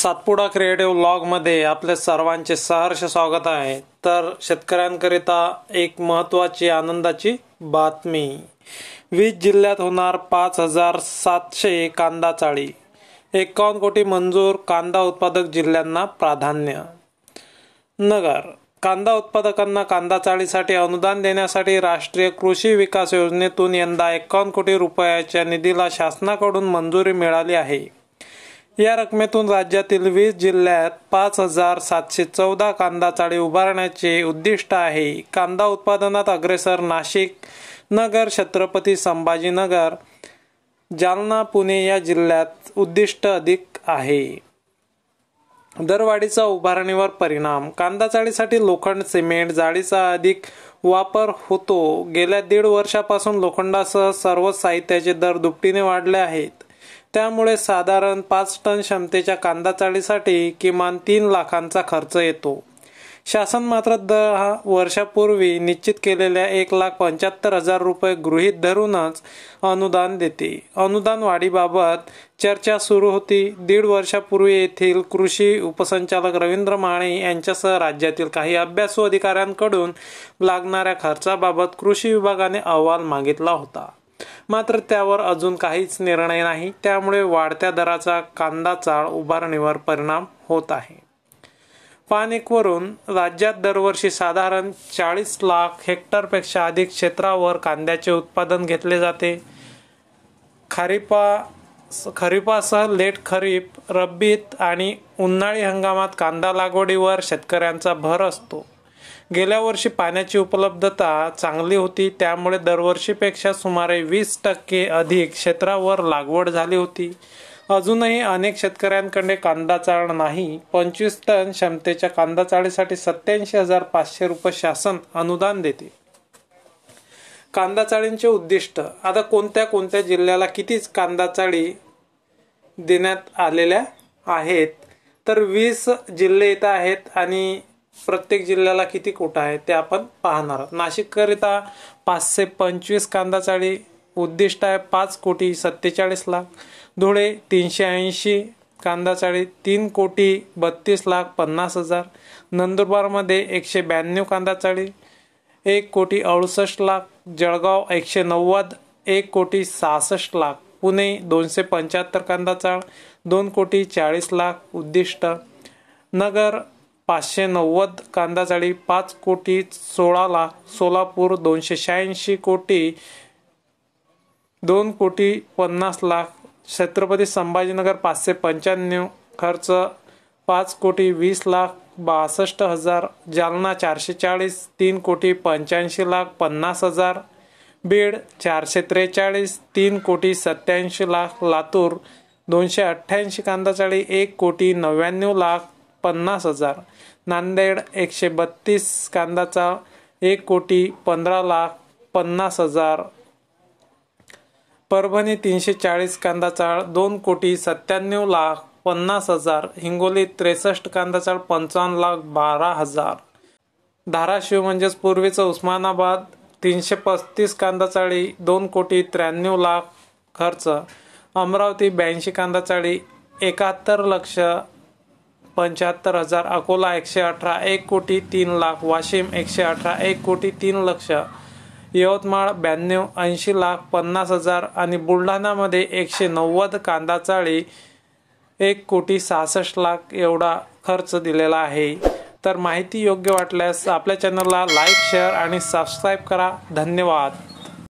Satpura creative ब्लॉगमध्ये आपले सर्वांचे सहर्ष स्वागत आहे तर शेतकऱ्यांकरिता एक महत्त्वाची आनंदाची बातमी वीज जिल्ह्यात होणार पाच हजार सातशे कांदा चाळी एकावन्न कोटी मंजूर कांदा उत्पादक जिल्ह्यांना प्राधान्य नगर कांदा उत्पादकांना कांदा चाळीसाठी अनुदान देण्यासाठी राष्ट्रीय कृषी विकास योजनेतून यंदा एकावन्न कोटी रुपयाच्या निधीला शासनाकडून मंजुरी मिळाली आहे या रकमेतून राज्यातील वीस जिल्ह्यात पाच हजार सातशे चौदा कांदा चाळी उभारण्याचे उद्दिष्ट आहे कांदा उत्पादनात अग्रेसर नाशिक नगर छत्रपती संभाजीनगर जालना पुणे या जिल्ह्यात उद्दिष्ट अधिक आहे दरवाढीचा उभारणीवर परिणाम कांदा चाळीसाठी लोखंड सिमेंट जाळीचा अधिक वापर होतो गेल्या दीड वर्षापासून लोखंडासह सर्व साहित्याचे दर दुपटीने वाढले आहेत त्यामुळे साधारण पाच टन क्षमतेच्या कांदा चाळीसाठी किमान तीन लाखांचा खर्च येतो शासन मात्र दहा वर्षापूर्वी निश्चित केलेल्या एक लाख पंच्याहत्तर हजार रुपये गृहीत धरूनच अनुदान देते अनुदान वाढीबाबत चर्चा सुरू होती दीड वर्षापूर्वी येथील कृषी उपसंचालक रवींद्र माणे यांच्यासह राज्यातील काही अभ्यासू अधिकाऱ्यांकडून लागणाऱ्या खर्चाबाबत कृषी विभागाने अहवाल मागितला होता मात्र त्यावर अजून काहीच निर्णय नाही त्यामुळे वाढत्या दराचा कांदा चाळ उभारणीवर परिणाम होत आहे पाणीवरून राज्यात दरवर्षी साधारण चाळीस लाख हेक्टरपेक्षा अधिक क्षेत्रावर कांद्याचे उत्पादन घेतले जाते खरीपा खरीपासह लेट खरीप रब्बीत आणि उन्हाळी हंगामात कांदा लागवडीवर शेतकऱ्यांचा भर असतो गेल्या वर्षी पाण्याची उपलब्धता चांगली होती त्यामुळे दरवर्षीपेक्षा सुमारे वीस टक्के अधिक क्षेत्रावर लागवड झाली होती अजूनही अनेक शेतकऱ्यांकडे कांदा चाळ नाही पंचवीस टन क्षमतेच्या कांदा चाळीसाठी सत्याऐंशी हजार पाचशे रुपये शासन अनुदान देते कांदा चाळींचे उद्दिष्ट आता कोणत्या कोणत्या जिल्ह्याला कितीच कांदा चाळी देण्यात आलेल्या आहेत तर वीस जिल्हे इथं आहेत आणि प्रत्येक जिल्ह्याला किती कोटा आहे ते आपण पाहणार आहोत नाशिककरिता पाचशे पंचवीस कांदा चाळी उद्दिष्ट आहे पाच कोटी सत्तेचाळीस लाख धुळे तीनशे ऐंशी कांदा चाळी तीन कोटी बत्तीस लाख पन्नास हजार नंदुरबारमध्ये एकशे ब्याण्णव कांदा चाळी एक कोटी अडुसष्ट लाख जळगाव एकशे नव्वद एक कोटी सहासष्ट लाख पुणे दोनशे पंच्याहत्तर कांदा चाळ दोन कोटी चाळीस लाख उद्दिष्ट नगर पाचशे नव्वद कांदा चाळी पाच कोटी सोळा लाख सोलापूर दोनशे शहाऐंशी कोटी दोन कोटी पन्नास लाख छत्रपती संभाजीनगर पाचशे पंच्याण्णव खर्च पाच कोटी वीस लाख बासष्ट हजार जालना चारशे चाळीस तीन कोटी पंच्याऐंशी लाख पन्नास हजार बीड चारशे त्रेचाळीस तीन कोटी सत्याऐंशी लाख लातूर दोनशे अठ्ठ्याऐंशी कांदा चाळी एक कोटी नव्याण्णव लाख पन्नास हजार नांदेड एकशे बत्तीस कांदाचा एक कोटी पंधरा लाख पन्नास हजार परभणी तीनशे चाळीस कांदाचाळ दोन कोटी सत्त्याण्णव लाख पन्नास हजार हिंगोली त्रेसष्ट कांदाचाळ पंचावन्न लाख बारा हजार धाराशिव म्हणजेच पूर्वीचं उस्मानाबाद तीनशे पस्तीस कांदाचाळी दोन कोटी त्र्याण्णव लाख खर्च अमरावती ब्याऐंशी कांदाचाळी एकाहत्तर लक्ष पंच्याहत्तर हजार अकोला एकशे अठरा एक कोटी तीन लाख वाशिम एकशे अठरा एक कोटी तीन लक्ष यवतमाळ ब्याण्णव ऐंशी लाख पन्नास हजार आणि बुलढाणामध्ये एकशे नव्वद कांदा चाळी एक कोटी सहासष्ट लाख एवढा खर्च दिलेला आहे तर माहिती योग्य वाटल्यास आपल्या चॅनलला लाईक शेअर आणि सबस्क्राईब करा धन्यवाद